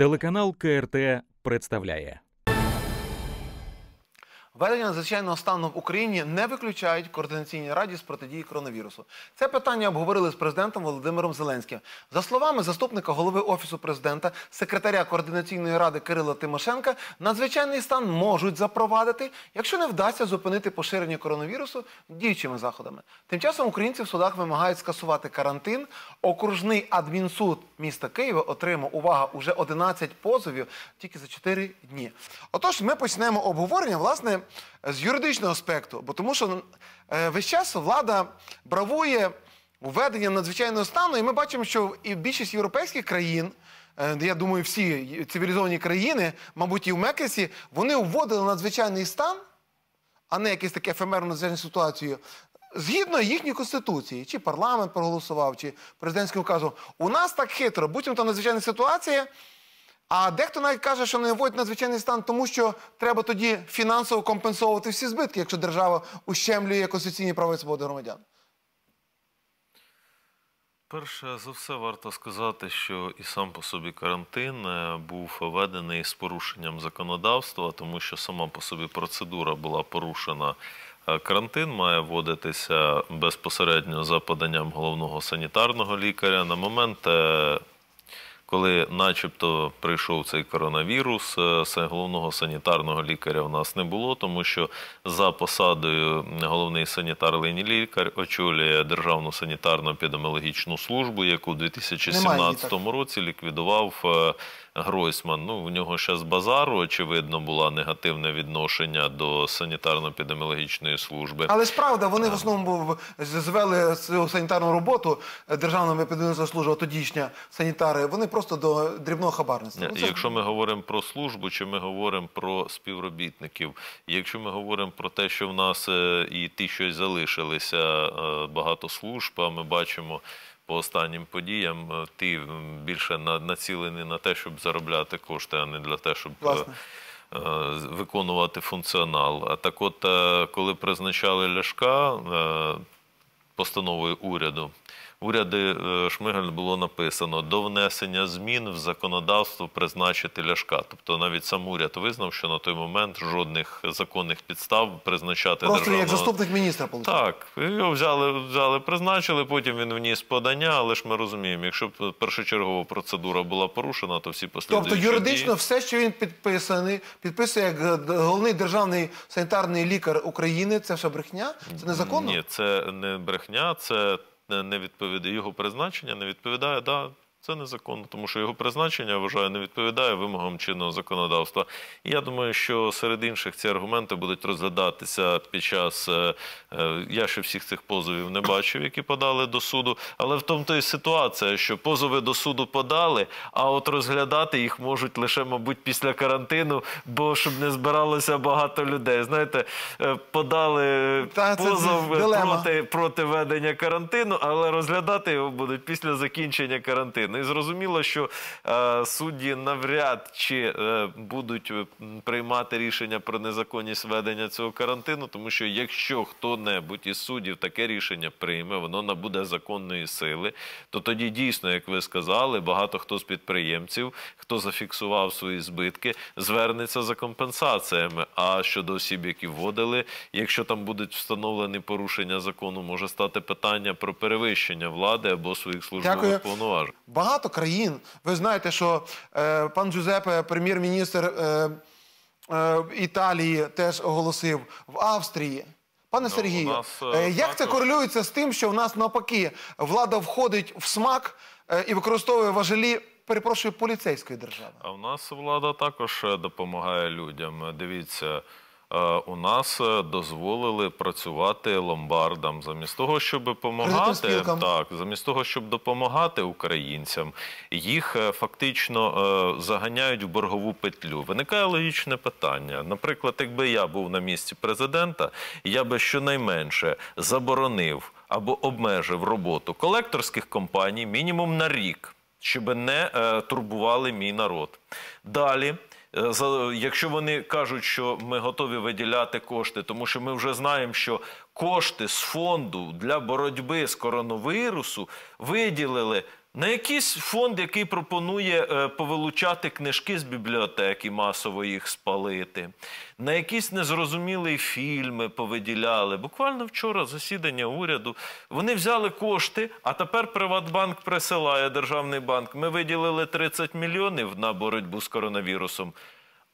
Телеканал КРТ представляє. Введення надзвичайного стану в Україні не виключають координаційній раді з протидії коронавірусу. Це питання обговорили з президентом Володимиром Зеленським. За словами заступника голови офісу президента, секретаря координаційної ради Кирила Тимошенка, надзвичайний стан можуть запровадити, якщо не вдасться зупинити поширення коронавірусу діючими заходами. Тим часом українці в судах вимагають скасувати карантин. Окружний адмінсуд міста Києва отримав увага уже 11 позовів тільки за 4 дні. Отож, ми почнемо обговорення власне з юридичного аспекту, бо тому що е, весь час влада бравує введення надзвичайного стану, і ми бачимо, що і більшість європейських країн. Е, я думаю, всі цивілізовані країни, мабуть, і в Мексиці, вони вводили надзвичайний стан, а не якесь таке ефемерну надзвичайну ситуацію, згідно їхньої конституції, чи парламент проголосував, чи президентський указу. У нас так хитро, будь яка надзвичайна ситуація. А дехто навіть каже, що не вводять надзвичайний стан, тому що треба тоді фінансово компенсувати всі збитки, якщо держава ущемлює конституційні права і свободи громадян. Перше за все варто сказати, що і сам по собі карантин е, був введений з порушенням законодавства, тому що сама по собі процедура була порушена. Е, карантин має вводитися безпосередньо за поданням головного санітарного лікаря на момент е, коли, начебто, прийшов цей коронавірус, е, головного санітарного лікаря в нас не було, тому що за посадою головний санітарний лікар очолює Державну санітарно епідеміологічну службу, яку у 2017 році ліквідував е, Гройсман. Ну, в нього ще з базару, очевидно, було негативне відношення до санітарно-епідеміологічної служби. Але справді вони в е. основному звели цю санітарну роботу Державної епідеміологічної служби, тодішня санітари. Вони просто до дрібного хабарництва. Е, ну, якщо ми говоримо про службу, чи ми говоримо про співробітників, якщо ми говоримо про те, що в нас е, і ті, що залишилися багато служб, а ми бачимо по останнім подіям, е, ти більше націлений на те, щоб заробляти кошти, а не для те, щоб. Е, е, виконувати функціонал. А так, от коли призначали Ляшка постановою уряду, уряди е, Шмигель було написано до внесення змін в законодавство призначити ляшка. Тобто навіть сам уряд визнав, що на той момент жодних законних підстав призначати Просто державного... як заступник міністра. Получив. Так його взяли, взяли, призначили. Потім він вніс подання, але ж ми розуміємо, якщо б першочергова процедура була порушена, то всі послідуючі Тобто юридично дії... все, що він підписаний, підписує як е, головний державний санітарний лікар України. Це все брехня? Це незаконно? Ні, це не брехня, це не відповідає його призначення, не відповідає да, це незаконно, тому що його призначення я вважаю не відповідає вимогам чинного законодавства. І я думаю, що серед інших ці аргументи будуть розглядатися під час е, е, я ще всіх цих позовів не бачив, які подали до суду. Але в тому то і ситуація, що позови до суду подали, а от розглядати їх можуть лише, мабуть, після карантину, бо щоб не збиралося багато людей. Знаєте, е, подали позов проти, проти ведення карантину, але розглядати його будуть після закінчення карантину. Ну і зрозуміло, що е, судді навряд чи е, будуть е, приймати рішення про незаконність ведення цього карантину, тому що якщо хто-небудь із суддів таке рішення прийме, воно набуде законної сили, то тоді дійсно, як ви сказали, багато хто з підприємців, хто зафіксував свої збитки, звернеться за компенсаціями. А щодо осіб, які вводили, якщо там будуть встановлені порушення закону, може стати питання про перевищення влади або своїх службових повноважень багато країн. Ви знаєте, що е, пан Джузепе, прем'єр-міністр е, е, Італії, теж оголосив в Австрії. Пане ну, Сергію, нас, е, е, як так, це корелюється з тим, що в нас навпаки влада входить в смак е, і використовує важелі? Перепрошую поліцейської держави. А в нас влада також допомагає людям. Дивіться. Е, у нас е, дозволили працювати ломбардам, замість того, щоб допомагати, так замість того, щоб допомагати українцям, їх е, фактично заганяють в боргову петлю. Виникає логічне питання. Наприклад, якби я був на місці президента, я би щонайменше заборонив або обмежив роботу колекторських компаній мінімум на рік, щоб не турбували мій народ. Далі. Е, якщо вони кажуть, що ми готові виділяти кошти, тому що ми вже знаємо, що кошти з фонду для боротьби з коронавірусу виділили на якийсь фонд, який пропонує е, повилучати книжки з бібліотеки, масово їх спалити, на якісь незрозумілі фільми повиділяли. Буквально вчора засідання уряду вони взяли кошти, а тепер Приватбанк присилає державний банк. Ми виділили 30 мільйонів на боротьбу з коронавірусом.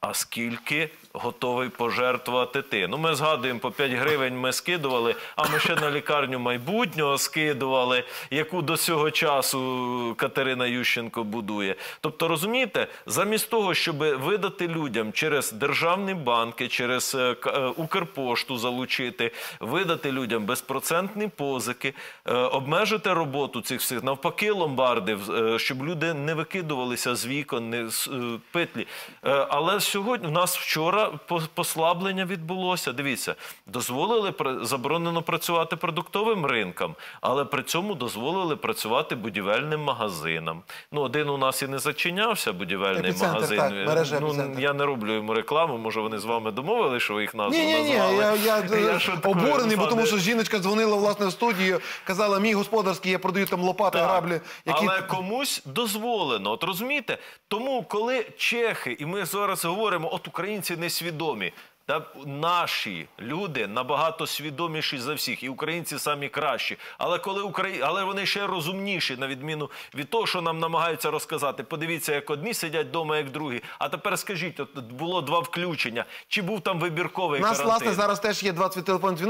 А скільки готовий пожертвувати ти? Ну, ми згадуємо, по 5 гривень ми скидували, а ми ще на лікарню майбутнього скидували, яку до цього часу Катерина Ющенко будує. Тобто, розумієте, замість того, щоб видати людям через державні банки, через е, е, Укрпошту залучити, видати людям безпроцентні позики, е, обмежити роботу цих всіх, навпаки, ломбардів, щоб люди не викидувалися з вікон, не з петлі. Але сьогодні, у нас вчора послаблення відбулося. Дивіться, дозволили заборонено працювати продуктовим ринкам, але при цьому дозволили працювати будівельним магазинам. Ну, один у нас і не зачинявся будівельний епіцентр, магазин. Так, мережа, ну, Я не роблю йому рекламу, може вони з вами домовили, що ви їх назву ні, ні, назвали. Ні, я, я, я е, обурений, бо тому що жіночка дзвонила власне в студію, казала, мій господарський, я продаю там лопати, так, граблі. Які... Але комусь дозволено. От розумієте? Тому коли чехи, і ми зараз говоримо, говоримо, от українці несвідомі. Та наші люди набагато свідоміші за всіх, і українці самі кращі. Але коли Украї... але вони ще розумніші, на відміну від того, що нам намагаються розказати. Подивіться, як одні сидять вдома, як другі. А тепер скажіть, от було два включення. Чи був там вибірковий? У Нас карантин? власне зараз теж є 20 телефонів.